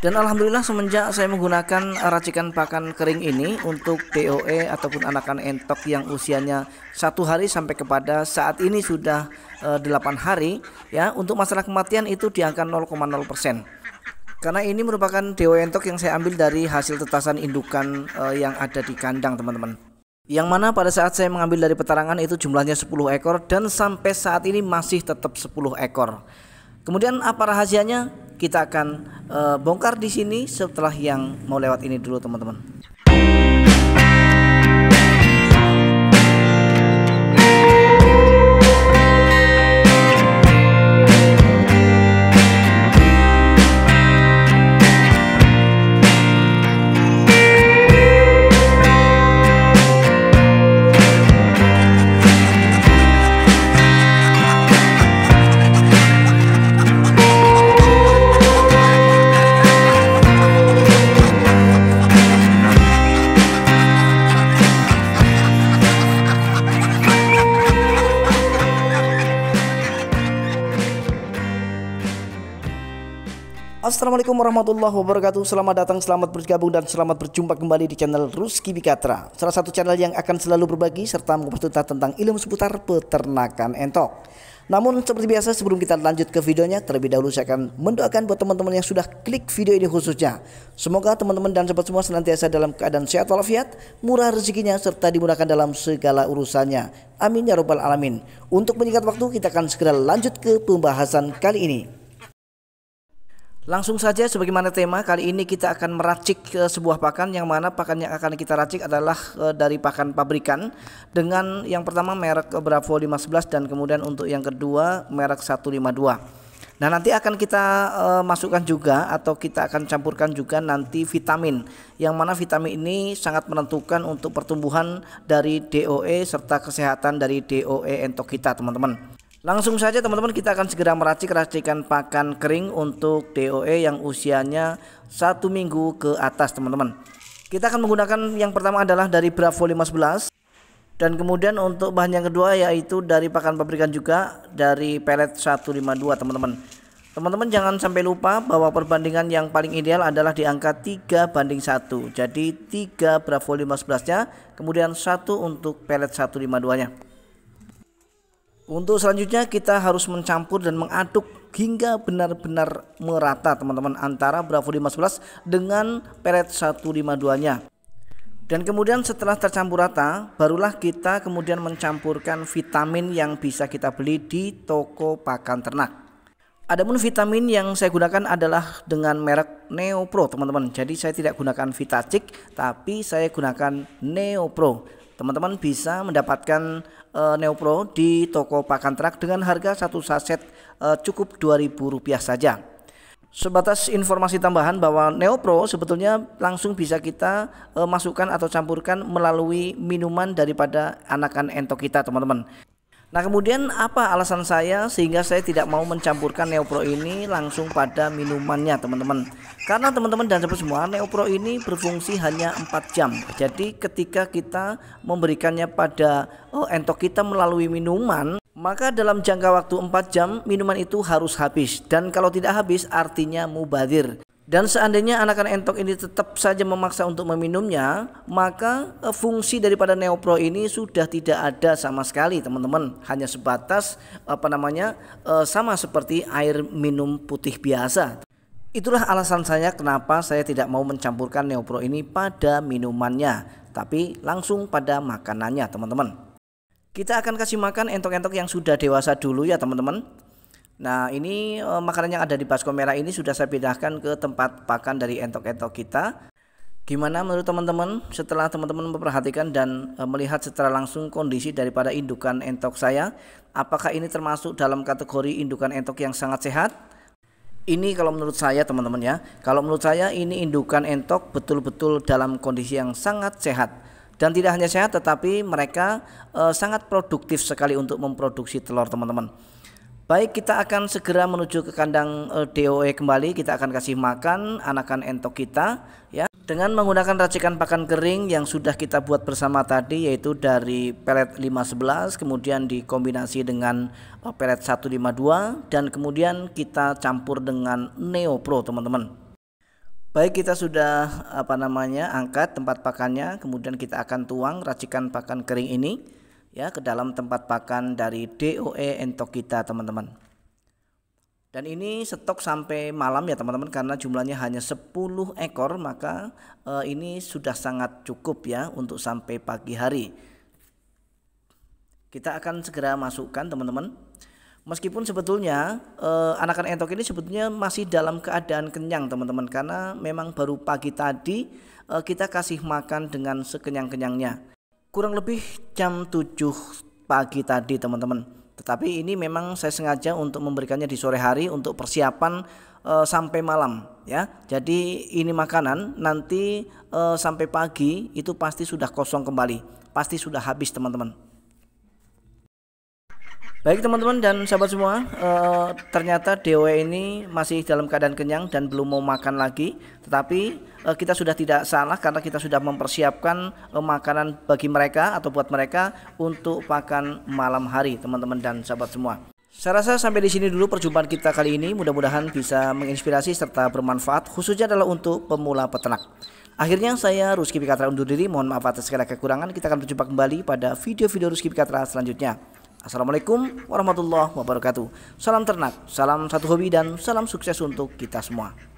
Dan alhamdulillah semenjak saya menggunakan eh, racikan pakan kering ini untuk DOE ataupun anakan entok yang usianya satu hari sampai kepada saat ini sudah eh, delapan hari ya untuk masalah kematian itu di angka 0,0 Karena ini merupakan DOE entok yang saya ambil dari hasil tetasan indukan eh, yang ada di kandang teman-teman. Yang mana pada saat saya mengambil dari petarangan itu jumlahnya 10 ekor dan sampai saat ini masih tetap 10 ekor. Kemudian apa rahasianya? kita akan uh, bongkar di sini setelah yang mau lewat ini dulu teman-teman Assalamualaikum warahmatullahi wabarakatuh Selamat datang, selamat bergabung dan selamat berjumpa kembali di channel Ruski Bikatra Salah satu channel yang akan selalu berbagi serta mengupas tentang ilmu seputar peternakan entok namun seperti biasa sebelum kita lanjut ke videonya terlebih dahulu saya akan mendoakan buat teman-teman yang sudah klik video ini khususnya. Semoga teman-teman dan sobat semua senantiasa dalam keadaan sehat walafiat, murah rezekinya serta dimudahkan dalam segala urusannya. Amin ya robbal alamin. Untuk menyingkat waktu kita akan segera lanjut ke pembahasan kali ini. Langsung saja sebagaimana tema kali ini kita akan meracik uh, sebuah pakan yang mana pakan yang akan kita racik adalah eh, dari pakan pabrikan dengan yang pertama merek eh, Bravo 511 dan kemudian untuk yang kedua merek 152. Nah, nanti akan kita masukkan juga atau kita akan campurkan juga nanti vitamin. Yang mana vitamin ini sangat menentukan untuk pertumbuhan dari DOE serta kesehatan dari DOE entok kita, teman-teman. Langsung saja teman-teman kita akan segera meracik racikan pakan kering untuk DOE yang usianya satu minggu ke atas teman-teman. Kita akan menggunakan yang pertama adalah dari Bravo 511 dan kemudian untuk bahan yang kedua yaitu dari pakan pabrikan juga dari pelet 152 teman-teman. Teman-teman jangan sampai lupa bahwa perbandingan yang paling ideal adalah di angka 3 banding 1. Jadi 3 Bravo 511 nya kemudian 1 untuk pelet 152 nya. Untuk selanjutnya kita harus mencampur dan mengaduk hingga benar-benar merata teman-teman antara Bravo 511 dengan peret 152-nya. Dan kemudian setelah tercampur rata, barulah kita kemudian mencampurkan vitamin yang bisa kita beli di toko pakan ternak. Adapun vitamin yang saya gunakan adalah dengan merek Neopro, teman-teman. Jadi saya tidak gunakan Vitacik, tapi saya gunakan Neopro. Teman-teman bisa mendapatkan e, Neopro di toko pakan truk dengan harga satu saset e, cukup Rp2.000 saja. Sebatas informasi tambahan bahwa Neopro sebetulnya langsung bisa kita e, masukkan atau campurkan melalui minuman daripada anakan entok kita, teman-teman. Nah kemudian apa alasan saya sehingga saya tidak mau mencampurkan Neopro ini langsung pada minumannya teman-teman Karena teman-teman dan sahabat semua Neopro ini berfungsi hanya 4 jam Jadi ketika kita memberikannya pada oh, entok kita melalui minuman maka dalam jangka waktu 4 jam minuman itu harus habis dan kalau tidak habis artinya mubadir. Dan seandainya anakan entok ini tetap saja memaksa untuk meminumnya, maka e, fungsi daripada neopro ini sudah tidak ada sama sekali, teman-teman. Hanya sebatas apa namanya? E, sama seperti air minum putih biasa. Itulah alasan saya kenapa saya tidak mau mencampurkan neopro ini pada minumannya, tapi langsung pada makanannya, teman-teman. Kita akan kasih makan entok-entok yang sudah dewasa dulu ya, teman-teman. Nah ini uh, makanan yang ada di baskom merah ini sudah saya pindahkan ke tempat pakan dari entok-entok kita. Gimana menurut teman-teman setelah teman-teman memperhatikan dan uh, melihat secara langsung kondisi daripada indukan entok saya, apakah ini termasuk dalam kategori indukan entok yang sangat sehat? Ini kalau menurut saya teman-teman ya, kalau menurut saya ini indukan entok betul-betul dalam kondisi yang sangat sehat. Dan tidak hanya sehat tetapi mereka e, sangat produktif sekali untuk memproduksi telur teman-teman. Baik, kita akan segera menuju ke kandang uh, eh, DOE kembali. Kita akan kasih makan anakan entok kita ya. Dengan menggunakan racikan pakan kering yang sudah kita buat bersama tadi yaitu dari pelet 511 kemudian dikombinasi dengan uh, pelet 152 dan kemudian kita campur dengan Neopro, teman-teman. Baik, kita sudah apa namanya? angkat tempat pakannya, kemudian kita akan tuang racikan pakan kering ini ya ke dalam tempat pakan dari DOE entok kita teman-teman. Dan ini stok sampai malam ya teman-teman karena jumlahnya hanya 10 ekor maka e, ini sudah sangat cukup ya untuk sampai pagi hari. Kita akan segera masukkan teman-teman. Meskipun sebetulnya e, anakan entok ini sebetulnya masih dalam keadaan kenyang teman-teman karena memang baru pagi tadi e, kita kasih makan dengan sekenyang-kenyangnya kurang lebih jam 7 pagi tadi teman-teman tetapi ini memang saya sengaja untuk memberikannya di sore hari untuk persiapan e, sampai malam ya jadi ini makanan nanti e, sampai pagi itu pasti sudah kosong kembali pasti sudah habis teman-teman Baik teman-teman dan sahabat semua, eh, e, ternyata DW ini masih dalam keadaan kenyang dan belum mau makan lagi, tetapi e, kita sudah tidak salah karena kita sudah mempersiapkan e, makanan bagi mereka atau buat mereka untuk pakan malam hari, teman-teman dan sahabat semua. Saya rasa sampai di sini dulu perjumpaan kita kali ini, mudah-mudahan bisa menginspirasi serta bermanfaat khususnya adalah untuk pemula peternak. Akhirnya saya Ruski Pikatra undur diri, mohon maaf atas segala kekurangan. Kita akan berjumpa kembali pada video-video Ruski Pikatra selanjutnya. Assalamualaikum warahmatullahi wabarakatuh. Salam ternak, salam satu hobi dan salam sukses untuk kita semua.